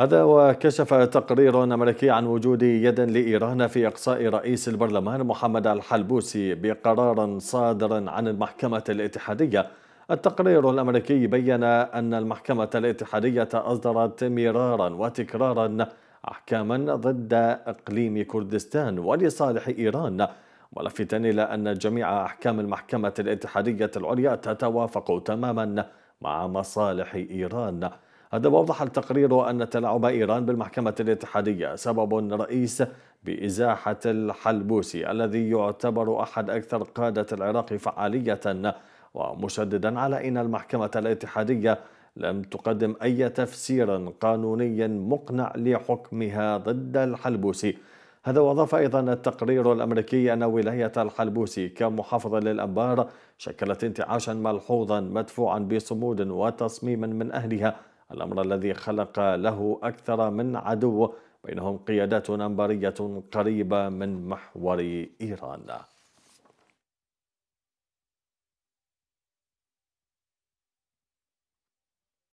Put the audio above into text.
هذا وكشف تقرير أمريكي عن وجود يد لإيران في إقصاء رئيس البرلمان محمد الحلبوسي بقرار صادر عن المحكمة الاتحادية التقرير الأمريكي بين أن المحكمة الاتحادية أصدرت مرارا وتكرارا أحكاما ضد إقليم كردستان ولصالح إيران ملفتا إلى أن جميع أحكام المحكمة الاتحادية العليا تتوافق تماما مع مصالح إيران هذا وضح التقرير أن تلاعب إيران بالمحكمة الاتحادية سبب رئيس بإزاحة الحلبوسي الذي يعتبر أحد أكثر قادة العراق فعالية ومشددا على أن المحكمة الاتحادية لم تقدم أي تفسير قانوني مقنع لحكمها ضد الحلبوسي هذا وأضاف أيضا التقرير الأمريكي أن ولاية الحلبوسي كمحافظة للأنبار شكلت انتعاشا ملحوظا مدفوعا بصمود وتصميم من أهلها الأمر الذي خلق له أكثر من عدو بينهم قيادات أنبارية قريبة من محور إيران